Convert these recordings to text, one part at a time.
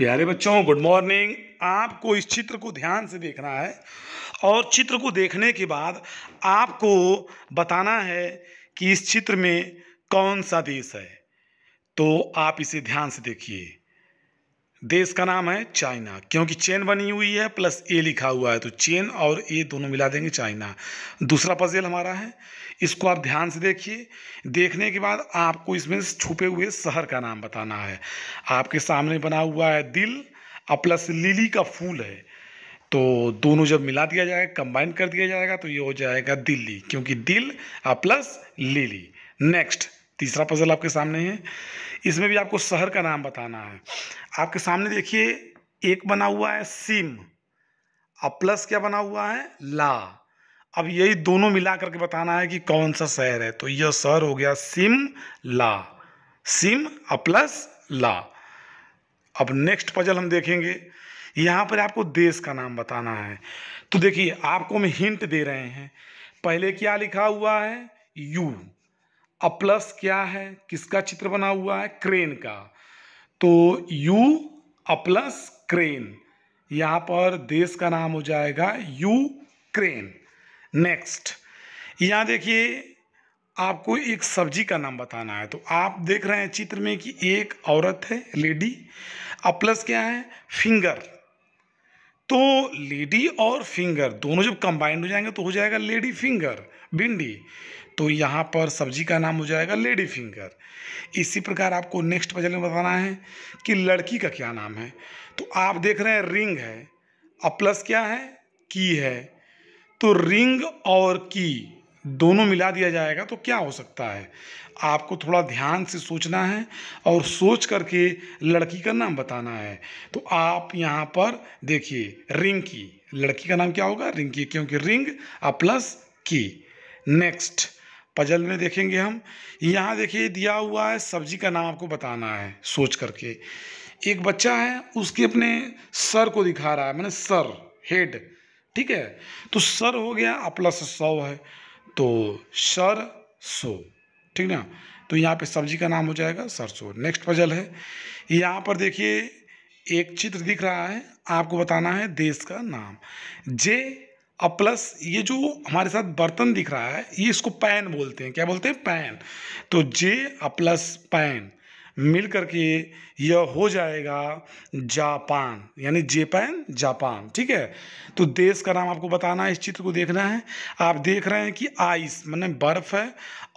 प्यारे बच्चों good morning आपको इस चित्र को ध्यान से देखना है और चित्र को देखने के बाद आपको बताना है कि इस चित्र में कौन सा देश है तो आप इसे ध्यान से देखिए देश का नाम है चाइना क्योंकि चेन बनी हुई है प्लस ए लिखा हुआ है तो चेन और ए दोनों मिला देंगे चाइना दूसरा पजेल हमारा है इसको आप ध्यान से देखिए देखने के बाद आपको इसमें छुपे हुए शहर का नाम बताना है आपके सामने बना हुआ है दिल और प्लस लिली का फूल है तो दोनों जब मिला दिया जाएगा कंबाइन कर दिया जाएगा तो ये हो जाएगा दिल्ली क्योंकि दिल और प्लस लिली नेक्स्ट तीसरा पज़ल आपके सामने है इसमें भी आपको शहर का नाम बताना है आपके सामने देखिए एक बना हुआ है सिम और प्लस क्या बना हुआ है ला अब यही दोनों मिला करके बताना है कि कौन सा शहर है तो यह शहर हो गया सिम ला सिम और प्लस ला अब नेक्स्ट पजल हम देखेंगे यहाँ पर आपको देश का नाम बताना है तो देखिए आपको हम हिंट दे रहे हैं पहले क्या लिखा हुआ है यू अप्लस क्या है किसका चित्र बना हुआ है क्रेन का तो यू अप्लस क्रेन यहां पर देश का नाम हो जाएगा यू क्रेन नेक्स्ट यहां देखिए आपको एक सब्जी का नाम बताना है तो आप देख रहे हैं चित्र में कि एक औरत है लेडी अप्लस क्या है फिंगर तो लेडी और फिंगर दोनों जब कंबाइंड हो जाएंगे तो हो जाएगा लेडी फिंगर भिंडी तो यहाँ पर सब्जी का नाम हो जाएगा लेडी फिंगर इसी प्रकार आपको नेक्स्ट पजल में बताना है कि लड़की का क्या नाम है तो आप देख रहे हैं रिंग है और प्लस क्या है की है तो रिंग और की दोनों मिला दिया जाएगा तो क्या हो सकता है आपको थोड़ा ध्यान से सोचना है और सोच करके लड़की का नाम बताना है तो आप यहाँ पर देखिए रिंकी लड़की का नाम क्या होगा रिंकी क्योंकि रिंग और प्लस की नेक्स्ट पजल में देखेंगे हम यहाँ देखिए दिया हुआ है सब्जी का नाम आपको बताना है सोच करके एक बच्चा है उसके अपने सर को दिखा रहा है मैंने सर हेड ठीक है तो सर हो गया और प्लस सौ है तो सर सो ठीक ना तो यहाँ पे सब्जी का नाम हो जाएगा सरसो नेक्स्ट पजल है यहाँ पर देखिए एक चित्र दिख रहा है आपको बताना है देश का नाम जे अ प्लस ये जो हमारे साथ बर्तन दिख रहा है ये इसको पैन बोलते हैं क्या बोलते हैं पैन तो जे अ प्लस पैन मिल करके यह हो जाएगा जापान यानी जेपैन जापान ठीक है तो देश का नाम आपको बताना है इस चित्र को देखना है आप देख रहे हैं कि आइस मैंने बर्फ़ है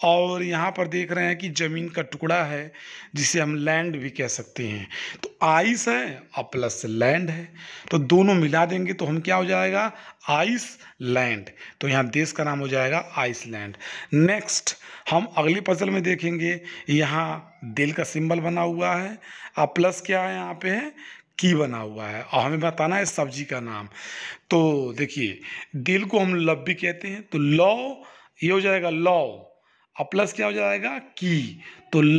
और यहाँ पर देख रहे हैं कि ज़मीन का टुकड़ा है जिसे हम लैंड भी कह सकते हैं तो आइस है और प्लस लैंड है तो दोनों मिला देंगे तो हम क्या हो जाएगा आइस लैंड तो यहाँ देश का नाम हो जाएगा आइसलैंड नेक्स्ट हम अगले पजल में देखेंगे यहाँ दिल का सिंबल बना हुआ है और प्लस क्या है यहाँ पे है की बना हुआ है और हमें बताना है सब्जी का नाम तो देखिए दिल को हम लव भी कहते हैं तो लौ ये हो जाएगा लौ और प्लस क्या हो जाएगा की तो लौ